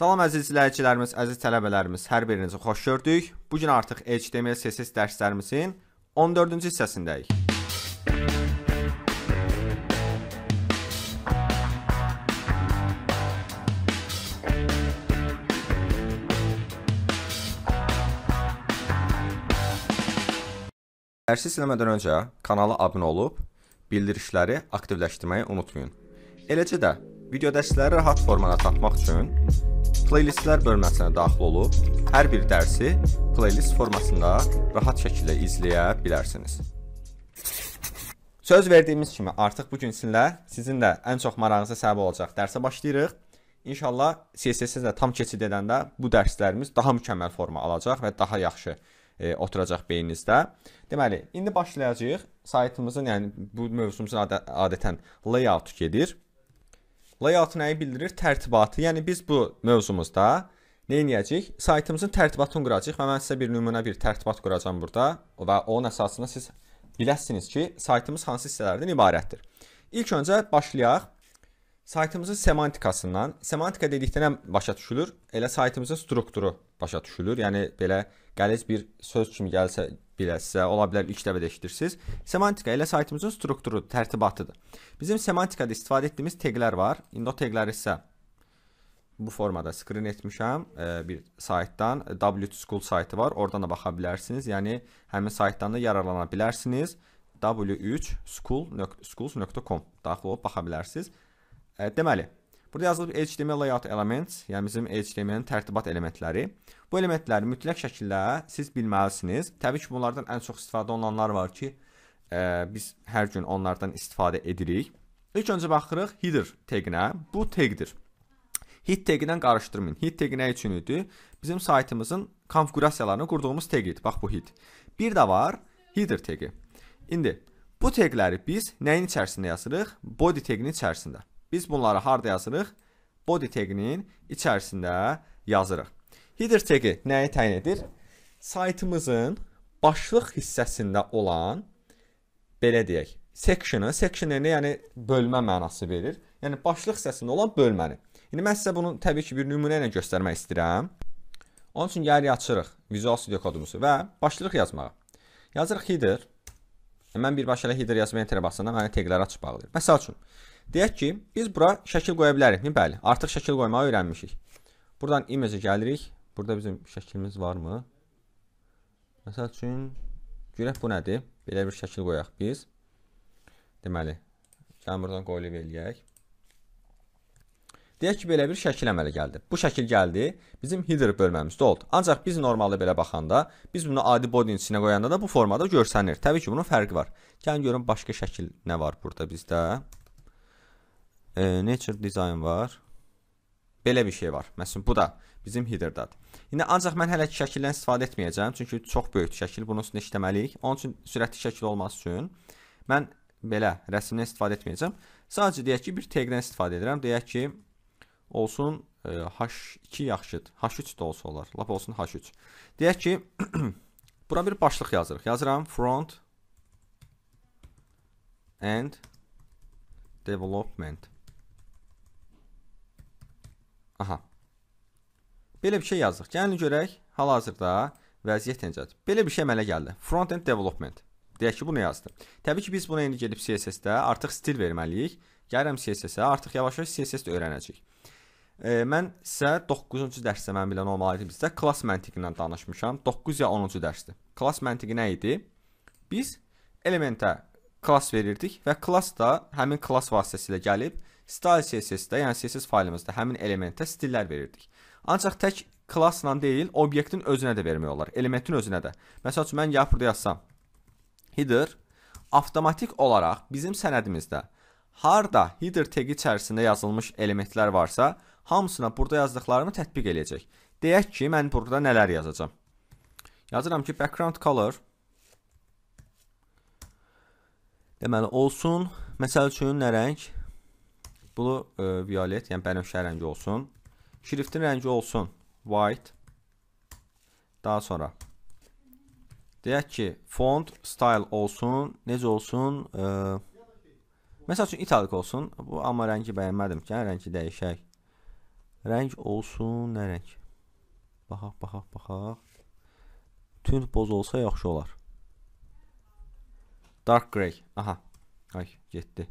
Salam əziz izləyicilərimiz, əziz tələbələrimiz, hər birinizi xoş gördük. Bu gün artıq HTML, CSS dərslərimizin 14-cü hissəsindəyik. Dərsi silmədən öncə kanala abunə olub, bildirişləri aktivləşdirməyi unutmayın. Eləcə də video dərsləri rahat formada tapmaq üçün Playlistlər bölməsinə daxil olub, hər bir dərsi playlist formasında rahat şəkildə izləyə bilərsiniz. Söz verdiyimiz kimi artıq bu gün sizinlə sizin də ən çox marağınıza səbəb olacaq dərsə başlayırıq. İnşallah CSS-ə də tam keçid edəndə bu dərslərimiz daha mükəmməl forma alacaq və daha yaxşı e, oturacaq beyninizdə. Deməli, indi başlayacağıq saytımızın, yəni bu mövzumuzun ad adətən layout gedir. Layout nəyi bildirir? Tərtibatı. Yəni biz bu mövzumuzda nə edəcəyik? Saytımızın tərtibatını quracağıq və mən sizə bir nümunə bir tərtibat quracağam burada və onun əsasında siz biləsiniz ki, saytımız hansı hissələrdən ibarətdir. İlk öncə başlayaq. Saytımızın semantikasından, semantika dedikdə nə başa düşülür? Elə saytımızın strukturu başa düşülür. Yəni belə qəliz bir söz kimi gəlsə biləsə, ola bilər ilk dəfə də eşidirsiniz. Semantika elə saytımızın strukturu, tərtibatıdır. Bizim semantikada istifadə etdiyimiz teqlər var. İndi o teqləri isə bu formada skrin etmişəm e, bir saytdan W2 School saytı var. Oradan da baxa bilərsiniz. Yəni həmin saytdan da yararlana bilərsiniz. w3school.schools.com daxil olub baxa bilərsiniz. E, deməli, Burada yazılıb HTML layout elements, yəni bizim HTML-in tərtibat elementləri. Bu elementləri mütləq şəkildə siz bilməlisiniz. Təbii ki, bunlardan ən çox istifadə olunanlar var ki, ə, e, biz hər gün onlardan istifadə edirik. İlk öncə baxırıq header teqinə. Bu teqdir. Hit teqindən qarışdırmayın. Hit teqi nə üçün idi? Bizim saytımızın konfiqurasiyalarını qurduğumuz teqdir. Bax bu hit. Bir də var header teqi. İndi bu teqləri biz nəyin içərisində yazırıq? Body teqinin içərisində. Biz bunları harda yazırıq? Body taginin içərisində yazırıq. Header tagi nəyi təyin edir? Saytımızın başlıq hissəsində olan belə deyək, section-ı, section yəni, yəni bölmə mənası verir. Yəni başlıq hissəsində olan bölməni. İndi mən sizə bunu təbii ki, bir nümunə ilə göstərmək istəyirəm. Onun üçün gəlir açırıq Visual Studio kodumuzu və başlayırıq yazmağa. Yazırıq header. Mən birbaşa header yazmaya enterə basanda məni tagləri açıb bağlayır. Məsəl üçün Deyək ki, biz bura şəkil qoya bilərikmi? Bəli, artıq şəkil qoymağı öyrənmişik. Buradan image-ə gəlirik. Burada bizim şəklimiz varmı? Məsəl üçün, görək bu nədir? Belə bir şəkil qoyaq biz. Deməli, gəlin buradan qoyulub eləyək. Deyək ki, belə bir şəkil əmələ gəldi. Bu şəkil gəldi bizim header bölməmizdə oldu. Ancaq biz normalda belə baxanda, biz bunu adi body içinə qoyanda da bu formada görsənir. Təbii ki, bunun fərqi var. Gəlin görün başqa şəkil nə var burada bizdə e, nature design var. Belə bir şey var. Məsələn, bu da bizim header-dadır. İndi ancaq mən hələ ki şəkildən istifadə etməyəcəm, çünki çox böyük şəkil, bunun üstünə işləməliyik. Onun üçün sürətli şəkil olması üçün mən belə rəsmdən istifadə etməyəcəm. Sadəcə deyək ki, bir tag-dən istifadə edirəm. Deyək ki, olsun e, h2 yaxşıdır. h3 də olsa olar. Lap olsun h3. Deyək ki, bura bir başlıq yazırıq. Yazıram front and development. Aha. Belə bir şey yazdıq. Gəlin görək, hal-hazırda vəziyyət necədir? Belə bir şey əmələ gəldi. Front-end development. Deyək ki, bu nə yazdı? Təbii ki, biz buna indi gedib CSS-də artıq stil verməliyik. Gəlirəm CSS-ə, artıq yavaş-yavaş CSS də öyrənəcəyik. E, mən sizə 9-cu dərsdə mən bilən olmalı idi bizdə klass məntiqindən danışmışam. 9 ya 10-cu dərsdir. Klass məntiqi nə idi? Biz elementə klass verirdik və klass da həmin klass vasitəsilə gəlib Style CSS-də, yəni CSS faylımızda həmin elementə stillər verirdik. Ancaq tək klassla deyil, obyektin özünə də vermək olar, elementin özünə də. Məsəl üçün mən yapırda yazsam header avtomatik olaraq bizim sənədimizdə harda header tagi içərisində yazılmış elementlər varsa, hamısına burada yazdıqlarımı tətbiq eləyəcək. Deyək ki, mən burada nələr yazacağam? Yazıram ki, background color deməli olsun. Məsəl üçün nə rəng? Blue e, violet, yəni bənövşə rəngi olsun. Şriftin rəngi olsun white. Daha sonra deyək ki, font style olsun, necə olsun? E, məsəl üçün italik olsun. Bu amma rəngi bəyənmədim ki, hə, rəngi dəyişək. Rəng olsun, nə rəng? Baxaq, baxaq, baxaq. Tünd boz olsa yaxşı olar. Dark grey. Aha. Ay, getdi.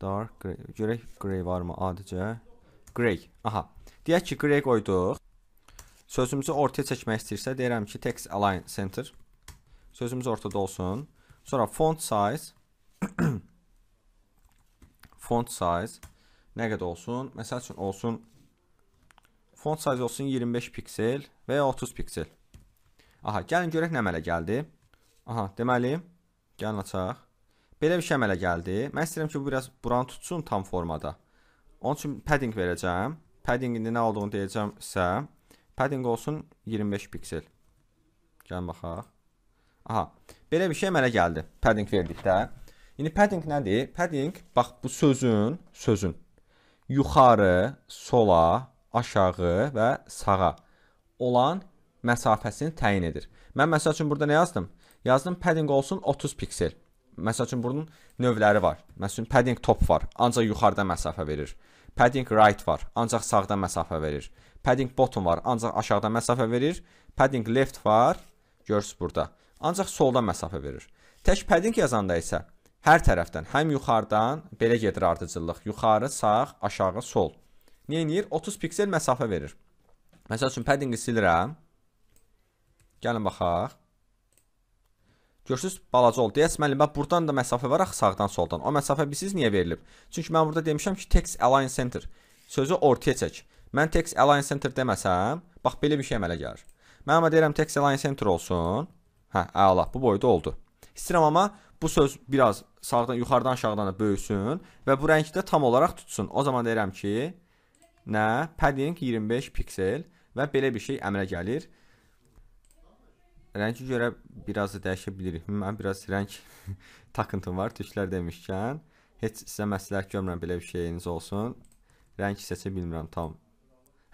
Dark grey. Görək grey varmı adicə? Grey. Aha. Deyək ki, grey qoyduq. Sözümüzü ortaya çəkmək istəyirsə, deyirəm ki, text align center. Sözümüz ortada olsun. Sonra font size font size nə qədər olsun? Məsəl üçün olsun font size olsun 25 piksel və ya 30 piksel. Aha, gəlin görək nə əmələ gəldi. Aha, deməli gəlin açaq. Belə bir şey əmələ gəldi. Mən istəyirəm ki, bu biraz buranı tutsun tam formada. Onun üçün padding verəcəm. Paddingin nə olduğunu deyəcəm isə padding olsun 25 piksel. Gəl baxaq. Aha. Belə bir şey əmələ gəldi. Padding verdikdə. İndi padding nədir? Padding bax bu sözün, sözün yuxarı, sola, aşağı və sağa olan məsafəsini təyin edir. Mən məsəl üçün burada nə yazdım? Yazdım padding olsun 30 piksel məsəl üçün bunun növləri var. Məsəl üçün padding top var, ancaq yuxarıdan məsafə verir. Padding right var, ancaq sağdan məsafə verir. Padding bottom var, ancaq aşağıdan məsafə verir. Padding left var, görürsüz burada. Ancaq soldan məsafə verir. Tək padding yazanda isə hər tərəfdən, həm yuxarıdan belə gedir ardıcıllıq. Yuxarı, sağ, aşağı, sol. Nə edir? 30 piksel məsafə verir. Məsəl üçün paddingi silirəm. Gəlin baxaq. Görürsüz, balaca oldu. Deyəs müəllim, bax burdan da məsafə var axı sağdan soldan. O məsafə bilirsiniz niyə verilib? Çünki mən burada demişəm ki, text align center sözü ortaya çək. Mən text align center deməsəm, bax belə bir şey əmələ gəlir. Mən amma deyirəm text align center olsun. Hə, əla, bu boyda oldu. İstəyirəm amma bu söz biraz sağdan, yuxarıdan aşağıdan da böyüsün və bu rəngi də tam olaraq tutsun. O zaman deyirəm ki, nə? Padding 25 piksel və belə bir şey əmələ gəlir rəngə görə biraz da dəyişə bilirik. Mən biraz rəng takıntım var, tüklər demişkən. Heç sizə məsləhət görmürəm belə bir şeyiniz olsun. Rəng seçə bilmirəm tam.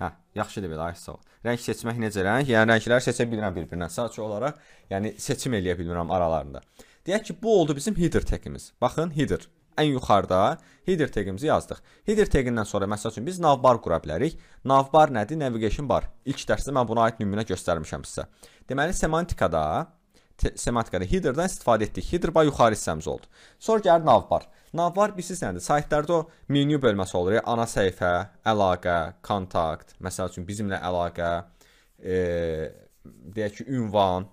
Hə, yaxşı da belə, ay sağ ol. Rəng seçmək necə rəng? Yəni rəngləri seçə bilmirəm bir-birinə. Sadəcə olaraq, yəni seçim eləyə bilmirəm aralarında. Deyək ki, bu oldu bizim header tagimiz. Baxın, header ən yuxarıda header tagimizi yazdıq. Header tagindən sonra məsəl üçün biz navbar qura bilərik. Navbar nədir? Navigation bar. İlk dərsdə mən buna aid nümunə göstərmişəm sizə. Deməli semantikada semantikada headerdən istifadə etdik. Header bar yuxarı hissəmiz oldu. Sonra gəlir navbar. Navbar bilirsiniz nədir? Saytlarda o menyu bölməsi olur. Ana səhifə, əlaqə, kontakt, məsəl üçün bizimlə əlaqə, e, deyək ki, ünvan,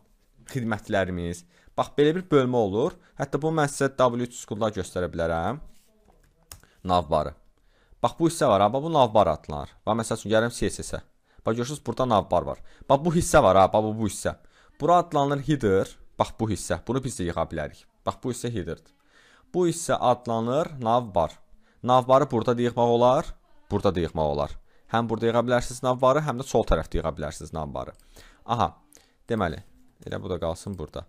xidmətlərimiz, Bax, belə bir bölmə olur. Hətta bunu mən sizə W3 school-da göstərə bilərəm. Navbarı. Bax, bu hissə var, ha, bax, bu navbar adlanır. Bax, məsəl üçün, gəlim CSS-ə. Bax, görürsünüz, burada navbar var. Bax, bu hissə var, ha, bax, bu, bu hissə. Bura adlanır header. Bax, bu hissə. Bunu biz də yığa bilərik. Bax, bu hissə header-dir. Bu hissə adlanır navbar. Navbarı burada da yığmaq olar, burada da yığmaq olar. Həm burada yığa bilərsiniz navbarı, həm də sol tərəfdə yığa bilərsiniz navbarı. Aha, deməli, elə bu da qalsın burada.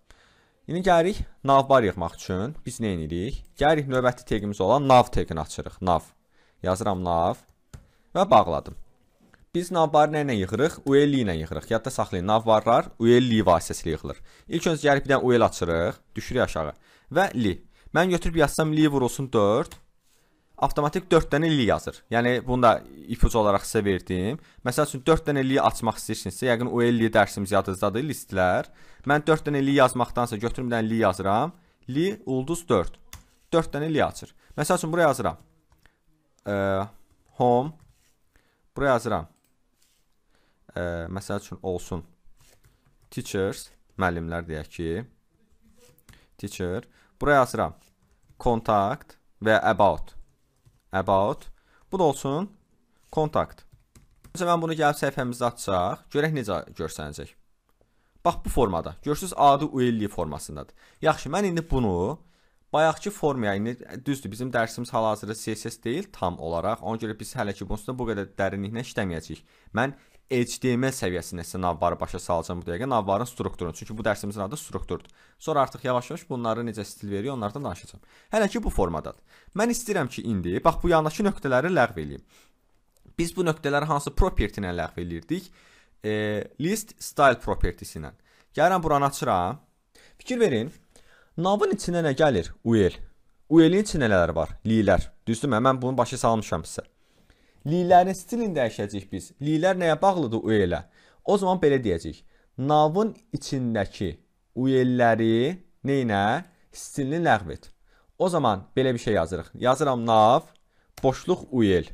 İndi gəlirik navbar yığmaq üçün. Biz nə edirik? Gəlirik növbəti teqimiz olan nav teqini açırıq. Nav. Yazıram nav və bağladım. Biz navbarı nə ilə yığırıq? UL ilə yığırıq. Yadda saxlayın, navbarlar UL vasitəsilə yığılır. İlk öncə gəlib bir dənə UL açırıq, düşürük aşağı və li. Mən götürüb yazsam li vurulsun 4 avtomatik 4 dənə illik yazır. Yəni bunu da ipucu olaraq sizə verdim. Məsəl üçün 4 dənə illiyi açmaq istəyirsinizsə, yəqin o illik dərsimiz yadınızdadır, listlər. Mən 4 dənə illik yazmaqdansa götürüm bir dənə illik yazıram. Li ulduz 4. 4 dənə illik açır. Məsəl üçün bura yazıram. E, home bura yazıram. E, məsəl üçün olsun. Teachers, müəllimlər deyək ki. Teacher. Bura yazıram. Contact və about about. Bu da olsun kontakt. Necə mən bunu gəlib səhifəmizdə açsaq, görək necə görsənəcək. Bax bu formada. Görürsüz adı ULL formasındadır. Yaxşı, mən indi bunu bayaqki formaya indi yəni düzdür, bizim dərsimiz hal-hazırda CSS deyil tam olaraq. Ona görə biz hələ ki bunun üstündə bu qədər dərinliklə işləməyəcəyik. Mən HTML səviyyəsində sizə navbarı başa salacam bu dəqiqə. Navbarın strukturunu. Çünki bu dərsimizin adı strukturdur. Sonra artıq yavaş-yavaş bunları necə stil verir, onlardan danışacağam. Hələ ki bu formadadır. Mən istəyirəm ki, indi bax bu yandakı nöqtələri ləğv eləyim. Biz bu nöqtələri hansı property ilə ləğv eləyirdik? E, list style propertisi ilə. Gəlirəm buranı açıram. Fikir verin. Navın içinə nə gəlir? UL. UL-in içində nələr var? Lilər. Düzdürmü? Mən bunu başa salmışam sizə. Liylərin stilini dəyişəcəyik biz. Liylər nəyə bağlıdır UEL-ə? O zaman belə deyəcəyik. Navın içindəki UEL-ləri neynə? Stilini ləğv et. O zaman belə bir şey yazırıq. Yazıram nav boşluq UEL.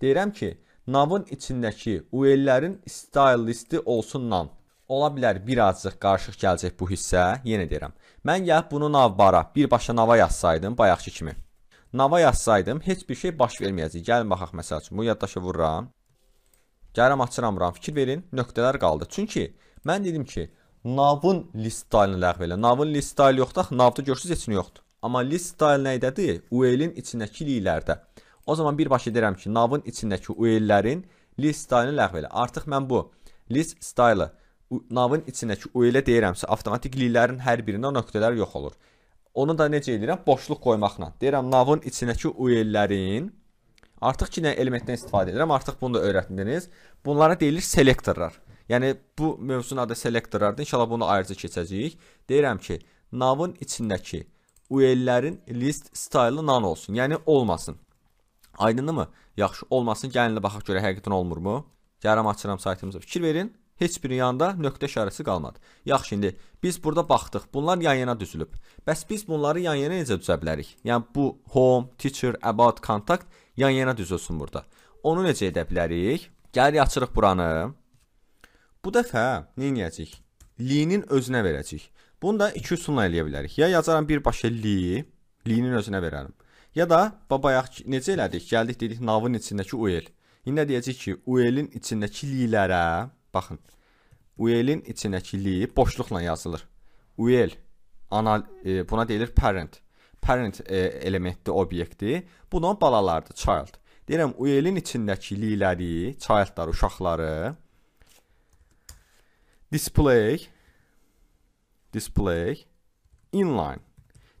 Deyirəm ki, navın içindəki UEL-lərin style listi olsun nam. Ola bilər birazcıq qarışıq gələcək bu hissə. Yenə deyirəm. Mən gəlib bunu nav bara, birbaşa nava yazsaydım bayaqki kimi nava yazsaydım, heç bir şey baş verməyəcək. Gəlin baxaq məsəl üçün. Bu yaddaşı vururam. Gəlirəm, açıram RAM. Fikir verin, nöqtələr qaldı. Çünki mən dedim ki, navın list staylını ləğv elə. Navın list staylı yoxdur, navda görürsüz heç nə yoxdur. Amma list staylı nə idədir? UEL-in içindəki liyilərdə. O zaman birbaşa deyirəm ki, navın içindəki UEL-lərin list staylını ləğv elə. Artıq mən bu list staylı navın içindəki UEL-ə deyirəmsə, avtomatik liyilərin hər birində nöqtələr yox olur. Onu da necə edirəm? Boşluq qoymaqla. Deyirəm navın içindəki UL-lərin artıq ki nə elementdən istifadə edirəm, artıq bunu da öyrətdiniz. Bunlara deyilir selektorlar. Yəni bu mövzunun adı selektorlardır. İnşallah bunu ayrıca keçəcəyik. Deyirəm ki, navın içindəki UL-lərin list style'ı nan olsun. Yəni olmasın. Aydındır mı? Yaxşı, olmasın. Gəlin baxaq görək həqiqətən olmurmu? Gəlirəm açıram saytımıza. Fikir verin heç bir yanda nöqtə işarəsi qalmadı. Yaxşı, indi biz burada baxdıq. Bunlar yan-yana düzülüb. Bəs biz bunları yan-yana necə düzə bilərik? Yəni bu home, teacher, about, contact yan-yana düzülsün burada. Onu necə edə bilərik? Gəlirik açırıq buranı. Bu dəfə nə edəcəyik? Li-nin özünə verəcəyik. Bunu da 2 üsulla eləyə bilərik. Ya yazaram birbaşa li, li-nin özünə verərəm. Ya da babayaq necə elədik? Gəldik dedik navın içindəki UL. İndi deyəcəyik ki, UL-in içindəki li-lərə Baxın. UEL-in içindəkiliyi boşluqla yazılır. UEL ana, e, buna deyilir parent. Parent e, elementli obyekti. Buna balalardır, child. Deyirəm UEL-in içindəki liləri, childlar, uşaqları display display inline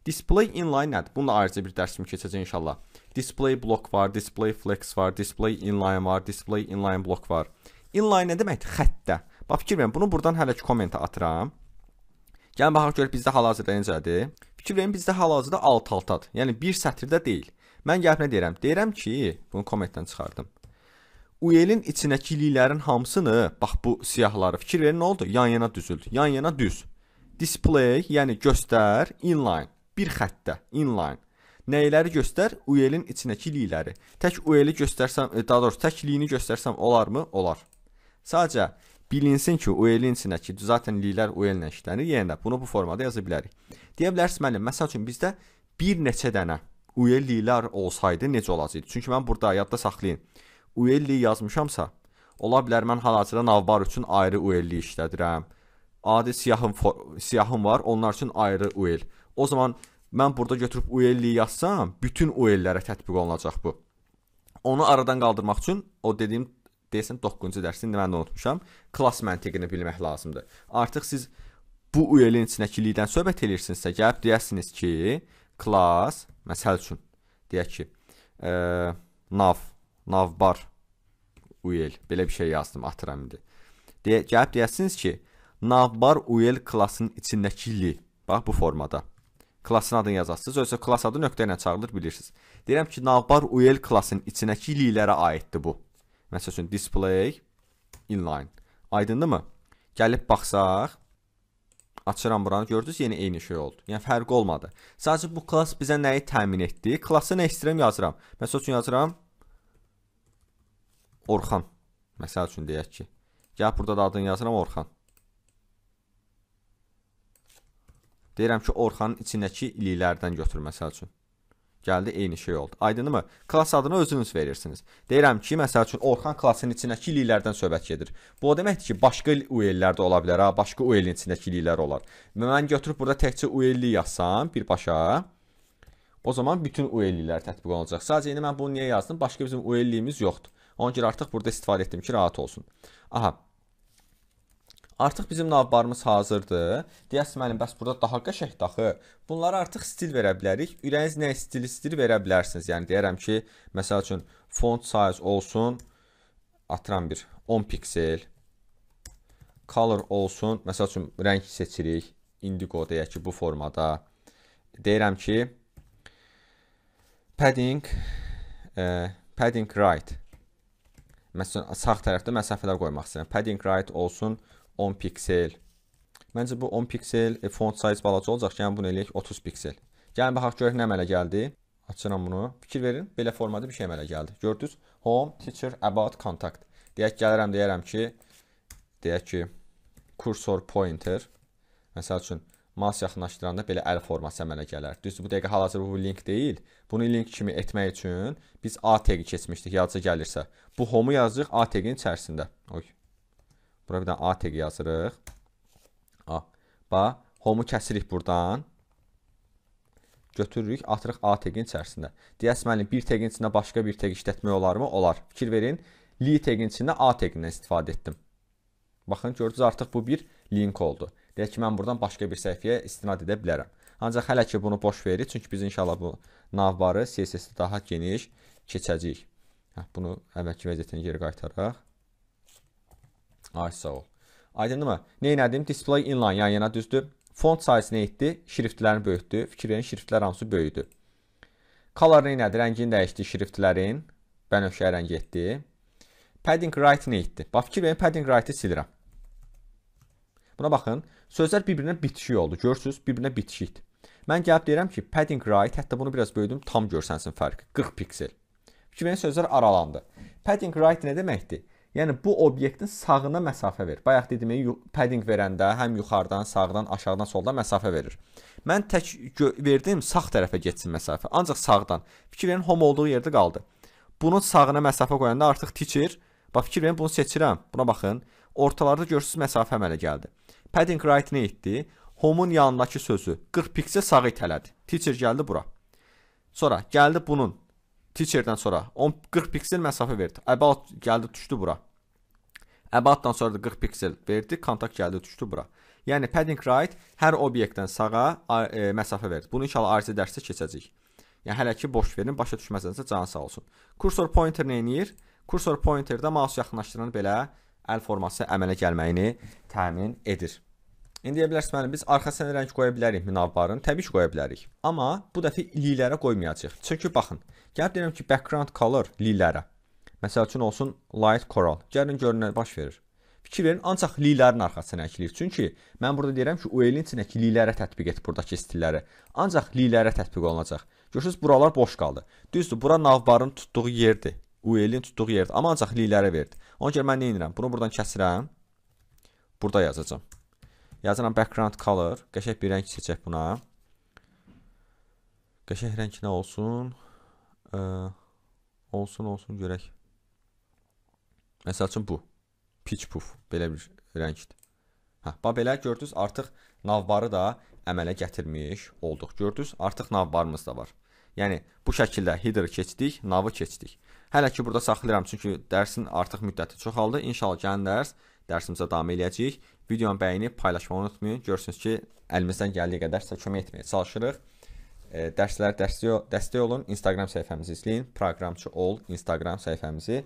Display inline nədir? Bunu da ayrıca bir dərsimi keçəcək inşallah. Display block var, display flex var, display inline var, display inline block var. Inline nə deməkdir? Xəttdə. Bax fikir verin, bunu burdan hələ ki kommentə atıram. Gəlin baxaq görək bizdə hal-hazırda necədir. Fikir verin, bizdə hal-hazırda alt-altadır. Yəni bir sətirdə deyil. Mən gəlib nə deyirəm? Deyirəm ki, bunu kommentdən çıxardım. UEL-in içindəkiliklərin hamısını, bax bu siyahıları fikir verin, nə oldu? Yan-yana düzüldü. Yan-yana düz. Display, yəni göstər, inline, bir xəttdə, inline. Nəyləri göstər? UEL-in içindəkilikləri. Tək UEL-i göstərsəm, e, daha doğrusu təkliyini göstərsəm olarmı? Olar. Sadəcə bilinsin ki, UEL-in içindəki zaten lilər UEL-lə işlənir. Yenə də bunu bu formada yaza bilərik. Deyə bilərsiniz müəllim, məsəl üçün bizdə bir neçə dənə UEL lilər olsaydı necə olacaqdı? Çünki mən burada yadda saxlayın. UEL yazmışamsa, ola bilər mən hal-hazırda navbar üçün ayrı UEL işlədirəm. Adi siyahım siyahım var, onlar üçün ayrı UEL. O zaman mən burada götürüb UEL yazsam, bütün UEL-lərə tətbiq olunacaq bu. Onu aradan qaldırmaq üçün o dediyim deyəsən 9-cu dərs indi mən də unutmuşam. Klass məntiqini bilmək lazımdır. Artıq siz bu UEL-in içindəkilikdən söhbət eləyirsinizsə, gəlib deyəsiniz ki, klass məsəl üçün deyək ki, ə, e, nav, navbar UEL belə bir şey yazdım, atıram indi. Deyə gəlib deyəsiniz ki, navbar UEL klassının içindəkili. Bax bu formada klassın adını yazasınız. Özsə klass adı nöqtə ilə çağırılır bilirsiniz. Deyirəm ki, navbar UEL klassının içindəki illərə aiddir bu. Məsəl üçün display inline. Aydındırmı? Gəlib baxsaq açıram buranı. Gördünüz, yenə eyni şey oldu. Yəni fərqi olmadı. Sadəcə bu klass bizə nəyi təmin etdi? Klassını ekstrem yazıram. Məsəl üçün yazıram Orxan. Məsəl üçün deyək ki, gəl burada da adını yazıram Orxan. Deyirəm ki, Orxanın içindəki iliklərdən götür məsəl üçün. Gəldi eyni şey oldu. Aydınmı? Klass adını özünüz verirsiniz. Deyirəm ki, məsəl üçün Orxan klassının içindəki iliklərdən söhbət gedir. Bu o deməkdir ki, başqa UEL-lər də ola bilər ha, başqa UEL-in içindəki iliklər olar. Mən götürüb burada təkcə UEL-li yazsam birbaşa, o zaman bütün UEL-lər tətbiq olunacaq. Sadəcə indi mən bunu niyə yazdım? Başqa bizim UEL-liyimiz yoxdur. Ona görə artıq burada istifadə etdim ki, rahat olsun. Aha. Artıq bizim navbarımız hazırdır. Deyəsiz müəllim, bəs burada daha qəşəng daxı. Bunlara artıq stil verə bilərik. Ürəyiniz nə stil istir verə bilərsiniz. Yəni deyərəm ki, məsəl üçün font size olsun atıram bir 10 piksel. Color olsun, məsəl üçün rəng seçirik. Indigo deyək ki, bu formada. Deyirəm ki, padding e, padding right məsələn sağ tərəfdə məsafələr qoymaq istəyirəm. Padding right olsun 10 piksel. Məncə bu 10 piksel e, font size balaca olacaq ki, yəni bunu eləyək 30 piksel. Gəlin baxaq görək nə əmələ gəldi. Açıram bunu. Fikir verin, belə formada bir şey əmələ gəldi. Gördünüz? Home, teacher, about, contact. Deyək gəlirəm deyərəm ki, deyək ki, kursor pointer. Məsəl üçün mouse yaxınlaşdıranda belə əl forması əmələ gələr. Düzdür, bu dəqiqə hal-hazırda bu link deyil. Bunu link kimi etmək üçün biz A tagi keçmişdik, yazıca gəlirsə. Bu home-u yazacağıq A taginin içərisində. Oy. Bura bir dənə A tag yazırıq. A. Bax, home-u kəsirik burdan. Götürürük, atırıq A tagin içərisində. Deyəs müəllim, bir tagin içində başqa bir tag işlətmək olarmı? Olar. Fikir verin. Li tagin içində A tagindən istifadə etdim. Baxın, gördünüz artıq bu bir link oldu. Deyək ki, mən buradan başqa bir səhifəyə istinad edə bilərəm. Ancaq hələ ki bunu boş verir, çünki biz inşallah bu navbarı CSS-də daha geniş keçəcəyik. Hə, bunu əvvəlki vəziyyətinə geri qaytaraq Ay sağ ol. Aydındırmı? Nə elədim? Display inline yan-yana yəni düzdür. Font sayısını etdi, şriftlərini böyütdü. Fikir verin, şriftlər hansı böyüdü? Color nədir? Rəngini dəyişdi şriftlərin. Bənövşə rəng etdi. Padding right nə etdi? Bax fikir verin, padding right-ı silirəm. Buna baxın, sözlər bir-birinə bitişik oldu. Görürsüz, bir-birinə bitişikdir. Mən gəlib deyirəm ki, padding right, hətta bunu biraz böyüdüm, tam görsənsin fərqi. 40 piksel. Fikir verin, sözlər aralandı. Padding right nə deməkdir? Yəni bu obyektin sağına məsafə ver. Bayaq dediyim kimi padding verəndə həm yuxarıdan, sağdan, aşağıdan, soldan məsafə verir. Mən tək verdim sağ tərəfə getsin məsafə. Ancaq sağdan. Fikir verin home olduğu yerdə qaldı. Bunun sağına məsafə qoyanda artıq teacher, bax fikir verin bunu seçirəm. Buna baxın. Ortalarda görürsüz məsafə əmələ gəldi. Padding right nə etdi? Home-un yanındakı sözü 40 piksə sağı itələdi. Teacher gəldi bura. Sonra gəldi bunun teacherdən sonra 10 40 piksel məsafə verdi. About gəldi düşdü bura. Aboutdan sonra da 40 piksel verdi, kontakt gəldi düşdü bura. Yəni padding right hər obyektdən sağa e, məsafə verdi. Bunu inşallah ayrıca dərsdə keçəcəyik. Yəni hələ ki boş verin, başa düşməsənizsə canı sağ olsun. Kursor pointer nə eləyir? Kursor pointerdə mouse yaxınlaşdırını belə əl forması əmələ gəlməyini təmin edir. İndi deyə bilərsiniz müəllim, biz arxasına rəng qoya bilərik minavbarın, təbii ki, qoya bilərik. Amma bu dəfə lilərə qoymayacağıq. Çünki baxın, gəlib deyirəm ki, background color lilərə. Məsəl üçün olsun light coral. Gəlin görün nə baş verir. Fikir verin, ancaq lilərin arxasına əkilir. Çünki mən burada deyirəm ki, UL-in içindəki lilərə tətbiq et burdakı stilləri. Ancaq lilərə tətbiq olunacaq. Görürsüz, buralar boş qaldı. Düzdür, bura navbarın tutduğu yerdir. UL-in tutduğu yerdir. Amma ancaq lilərə verdi. Ona görə mən nə edirəm? Bunu buradan kəsirəm. Burada yazacağam. Yazıram background color. Qəşəng bir rəng seçək buna. Qəşəng rəng nə olsun? Ə, olsun, olsun görək. Məsəl üçün bu. Pitch puff belə bir rəngdir. Hə, bax belə gördünüz, artıq navbarı da əmələ gətirmiş olduq. Gördünüz, artıq navbarımız da var. Yəni bu şəkildə header keçdik, navı keçdik. Hələ ki burada saxlayıram çünki dərsin artıq müddəti çoxaldı. İnşallah gələn dərs dərsimizə davam eləyəcəyik. Videonu bəyənib paylaşmayı unutmayın. Görürsünüz ki, əlimizdən gəldiyi qədər sizə kömək etməyə çalışırıq. E, dərslər dəstək, dəstək olun, Instagram səhifəmizi izləyin. Proqramçı ol Instagram səhifəmizi